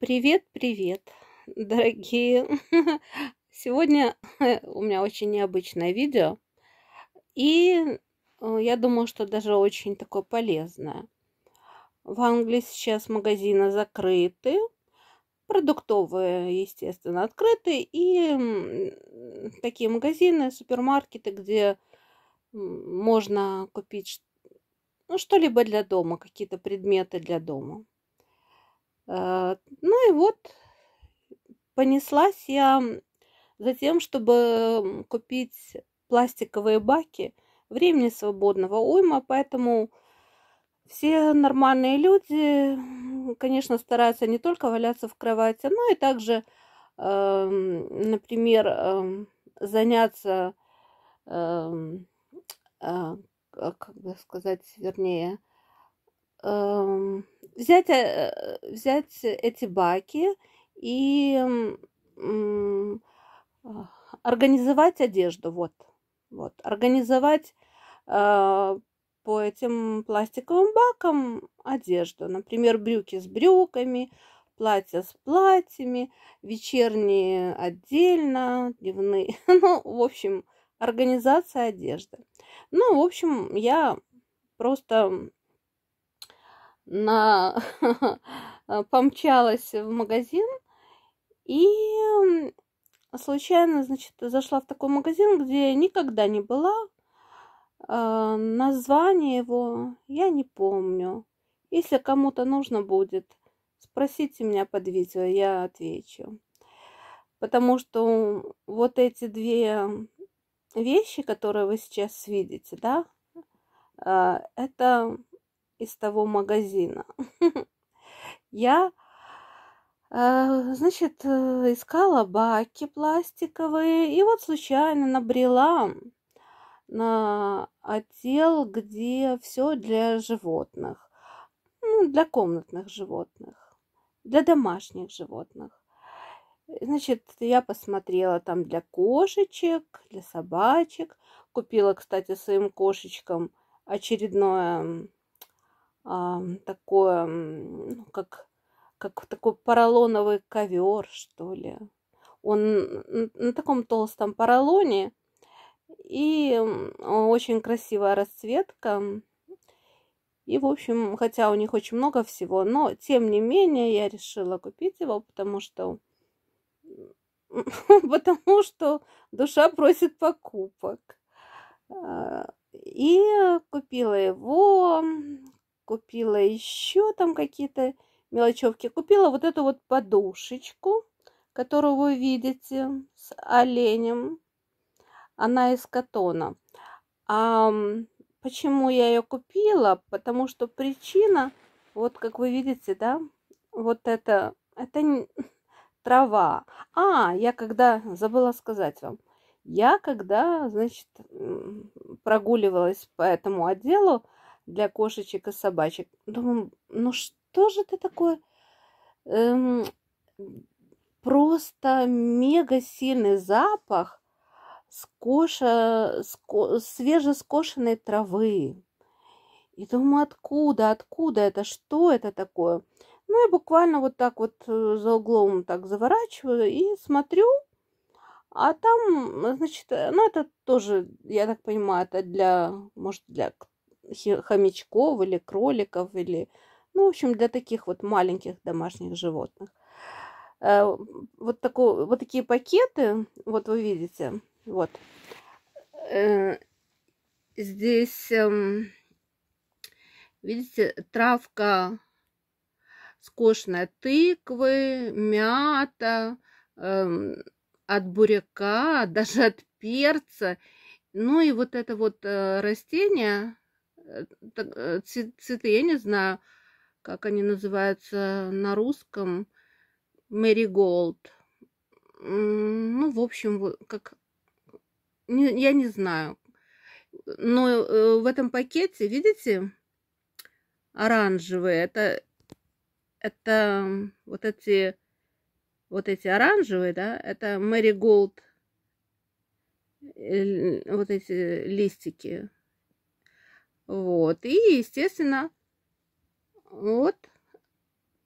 Привет, привет, дорогие! Сегодня у меня очень необычное видео, и э, я думаю, что даже очень такое полезное. В Англии сейчас магазины закрыты, продуктовые, естественно, открыты, и такие магазины, супермаркеты, где можно купить ну, что-либо для дома, какие-то предметы для дома. Э, ну и вот понеслась я за тем, чтобы купить пластиковые баки. Времени свободного уйма, поэтому все нормальные люди, конечно, стараются не только валяться в кровати, но и также, эм, например, эм, заняться, эм, а, как бы сказать, вернее, Эм, взять, э, э, взять эти баки и а, организовать одежду. Вот, вот. Организовать э, по этим пластиковым бакам одежду. Например, брюки с брюками, платья с платьями, вечерние отдельно, дневные. Ну, в общем, организация одежды. Ну, в общем, я просто на... Э, помчалась в магазин и случайно, значит, зашла в такой магазин, где никогда не была. Э, название его я не помню. Если кому-то нужно будет, спросите меня под видео, я отвечу. Потому что вот эти две вещи, которые вы сейчас видите, да, э, это из того магазина. Я, э, значит, э, искала баки пластиковые и вот случайно набрела на отдел, где все для животных, ну, для комнатных животных, для домашних животных. Значит, я посмотрела там для кошечек, для собачек. Купила, кстати, своим кошечкам очередное такое, ну, как, как такой поролоновый ковер, что ли. Он на таком толстом поролоне, и очень красивая расцветка. И, в общем, хотя у них очень много всего, но, тем не менее, я решила купить его, потому что потому что душа просит покупок. А, и купила его, купила еще там какие-то мелочевки. Купила вот эту вот подушечку, которую вы видите с оленем. Она из катона. А почему я ее купила? Потому что причина, вот как вы видите, да, вот это, это не... трава. А, я когда, забыла сказать вам, я когда, значит, прогуливалась по этому отделу, для кошечек и собачек. Думаю, ну что же ты такое? Эм, просто мега сильный запах скоша, ско, свежескошенной травы. И думаю, откуда, откуда это, что это такое? Ну, я буквально вот так вот э, за углом так заворачиваю и смотрю, а там, э, значит, э, ну, это тоже, я так понимаю, это для, может, для хомячков или кроликов, или, ну, в общем, для таких вот маленьких домашних животных. Э, вот, такой, вот такие пакеты, вот вы видите, вот. Э, здесь, эм, видите, травка скошная тыквы, мята, эм, от буряка, даже от перца. Ну и вот это вот э, растение Э, э, цветы, я не знаю, как они называются на русском, мэриголд. Ну, в общем, как я не знаю. Но э, в этом пакете, видите, оранжевые, это, это вот эти вот эти оранжевые, да, это мэриголд, вот эти листики вот. И, естественно, вот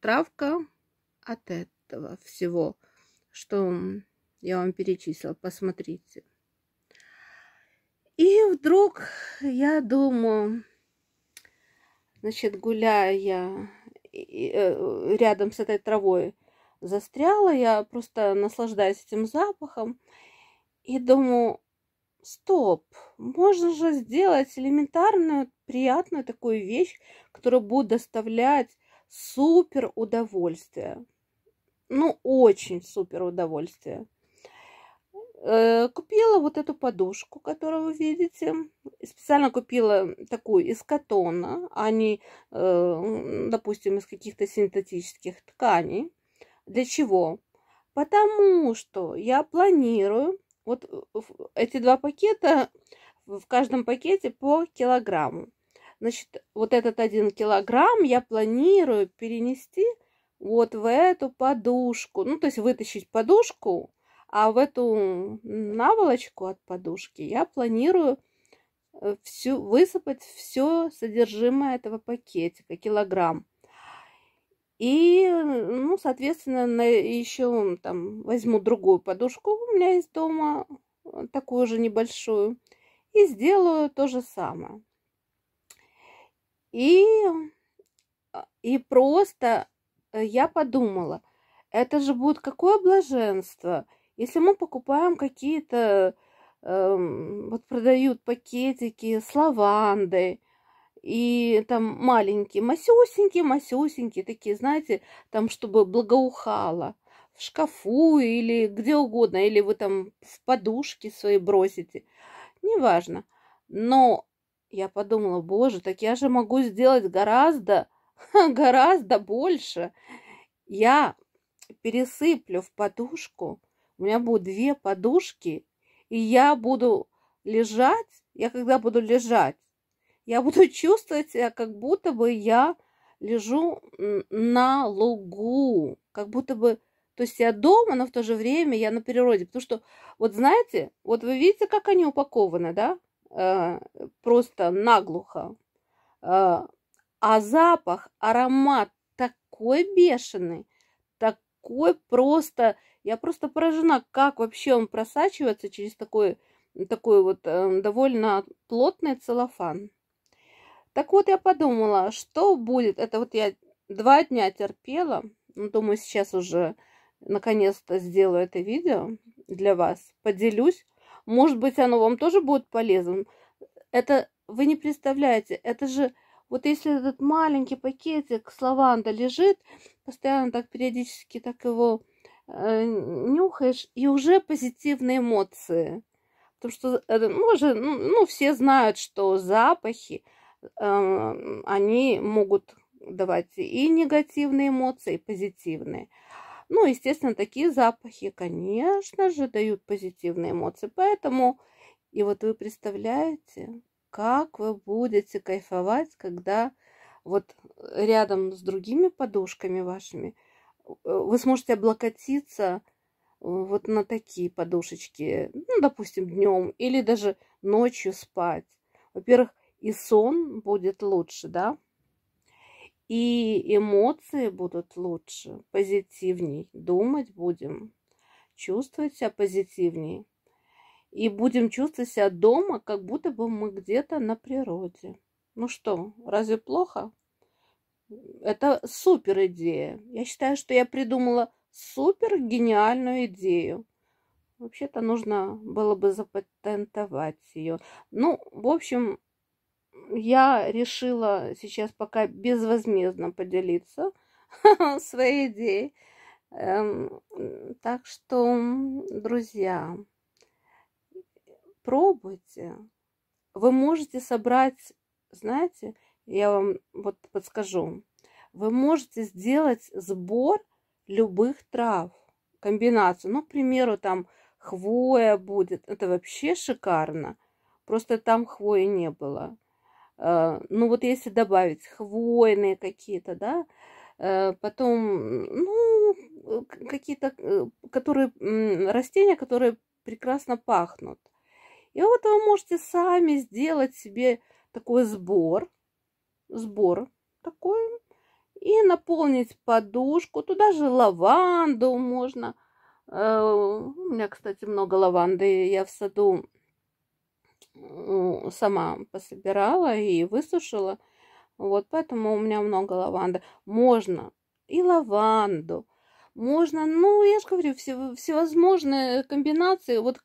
травка от этого всего, что я вам перечислила. Посмотрите. И вдруг я думаю, значит, гуляя я э, рядом с этой травой, застряла я, просто наслаждаюсь этим запахом. И думаю, Стоп, можно же сделать элементарную, приятную такую вещь, которая будет доставлять супер удовольствие. Ну, очень супер удовольствие. Э, купила вот эту подушку, которую вы видите. Специально купила такую из катона, а не, э, допустим, из каких-то синтетических тканей. Для чего? Потому что я планирую вот э, эти два пакета, в каждом пакете по килограмму. Значит, вот этот один килограмм я планирую перенести вот в эту подушку. Ну, то есть вытащить подушку, а в эту наволочку от подушки я планирую э, всю, высыпать все содержимое этого пакетика, килограмм. И, ну, соответственно, на еще там возьму другую подушку, у меня из дома, э, такую же небольшую, и сделаю то же самое. И, а, и просто э, я подумала, это же будет какое блаженство, если мы покупаем какие-то, э, вот продают пакетики с лавандой, и там маленькие, масюсенькие, масюсенькие, такие, знаете, там, чтобы благоухало в шкафу или где угодно, или вы там в подушки свои бросите, неважно. Но я подумала, боже, так я же могу сделать гораздо, гораздо больше. Я пересыплю в подушку, у меня будут две подушки, и я буду лежать, я когда буду лежать, я буду чувствовать себя, как будто бы я лежу на лугу, как будто бы, то есть я дома, но в то же время я на природе, потому что, вот знаете, вот вы видите, как они упакованы, да, э, просто наглухо, э, а запах, аромат такой бешеный, такой просто, я просто поражена, как вообще он просачивается через такой, такой вот э, довольно плотный целлофан. Так вот, я подумала, что будет. Это вот я два дня терпела. Ну, думаю, сейчас уже наконец-то сделаю это видео для вас. Поделюсь. Может быть, оно вам тоже будет полезным. Это вы не представляете. Это же вот если этот маленький пакетик с лавандой лежит, постоянно так периодически так его э, нюхаешь, и уже позитивные эмоции. Потому что, э, ну, уже, ну, ну, все знают, что запахи, Эм, они могут давать и негативные эмоции, и позитивные. Ну, естественно, такие запахи, конечно же, дают позитивные эмоции. Поэтому, и вот вы представляете, как вы будете кайфовать, когда вот рядом с другими подушками вашими э, вы сможете облокотиться э, вот на такие подушечки, ну, допустим, днем или даже ночью спать. Во-первых, и сон будет лучше, да? И эмоции будут лучше, позитивней. Думать будем, чувствовать себя позитивней. И будем чувствовать себя дома, как будто бы мы где-то на природе. Ну что, разве плохо? Это супер идея. Я считаю, что я придумала супер гениальную идею. Вообще-то нужно было бы запатентовать ее. Ну, в общем, я решила сейчас пока безвозмездно поделиться своей идеей. Эм, так что, друзья, пробуйте. Вы можете собрать, знаете, я вам вот подскажу. Вы можете сделать сбор любых трав, комбинацию. Ну, к примеру, там хвоя будет. Это вообще шикарно. Просто там хвои не было. Э, ну вот если добавить хвойные какие-то, да, э, потом, ну, э, какие-то, которые, растения, которые прекрасно пахнут. И вот вы можете сами сделать себе такой сбор, сбор такой, и наполнить подушку. Туда же лаванду можно. У меня, кстати, много лаванды. Я в саду сама пособирала и высушила. Вот поэтому у меня много лаванды. Можно и лаванду, можно, ну, я же говорю, все, всевозможные комбинации. Вот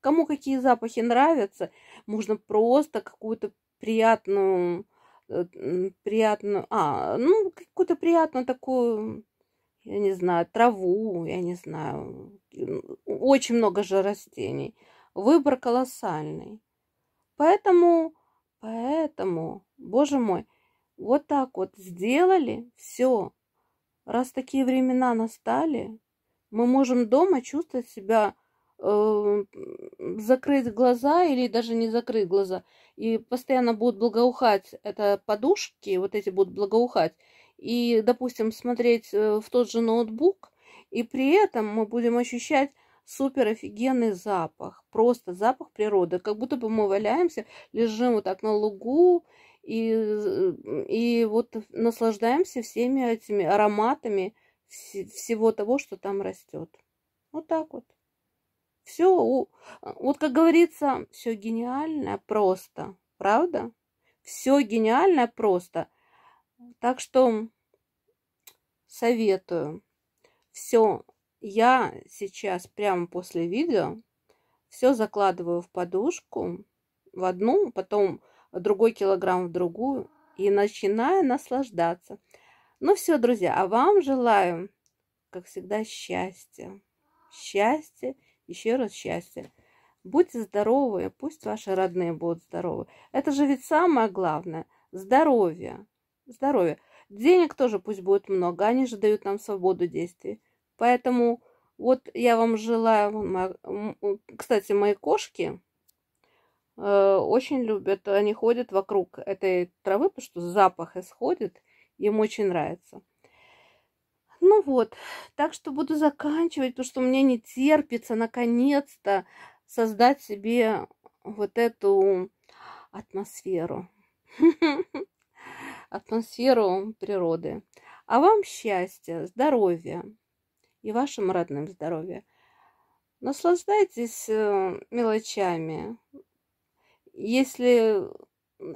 кому какие запахи нравятся, можно просто какую-то приятную, э, приятную, а, ну, какую-то приятную такую, я не знаю, траву, я не знаю. Очень много же растений. Выбор колоссальный. Поэтому, поэтому, боже мой, вот так вот сделали, все. Раз такие времена настали, мы можем дома чувствовать себя, э, закрыть глаза или даже не закрыть глаза. И постоянно будут благоухать, это подушки, вот эти будут благоухать. И, допустим, смотреть э, в тот же ноутбук, и при этом мы будем ощущать супер офигенный запах, просто запах природы, как будто бы мы валяемся, лежим вот так на лугу и, и вот наслаждаемся всеми этими ароматами всего того, что там растет. Вот так вот. Все, вот как говорится, все гениальное просто, правда? Все гениальное просто. Так что советую все я сейчас прямо после видео все закладываю в подушку, в одну, потом другой килограмм в другую и начинаю наслаждаться. Ну все, друзья, а вам желаю, как всегда, счастья. Счастья, еще раз счастья. Будьте здоровы, пусть ваши родные будут здоровы. Это же ведь самое главное. Здоровье. Здоровье. Денег тоже пусть будет много, они же дают нам свободу действий. Поэтому вот я вам желаю... Кстати, мои кошки э, очень любят, они ходят вокруг этой травы, потому что запах исходит, им очень нравится. Ну вот, так что буду заканчивать, потому что мне не терпится наконец-то создать себе вот эту атмосферу. Атмосферу природы. А вам счастья, здоровья и вашим родным здоровье. Наслаждайтесь э, мелочами. Если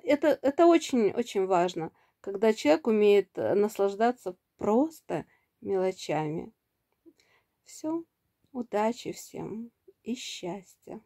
это, это очень-очень важно, когда человек умеет э, наслаждаться просто мелочами. Все, удачи всем и счастья.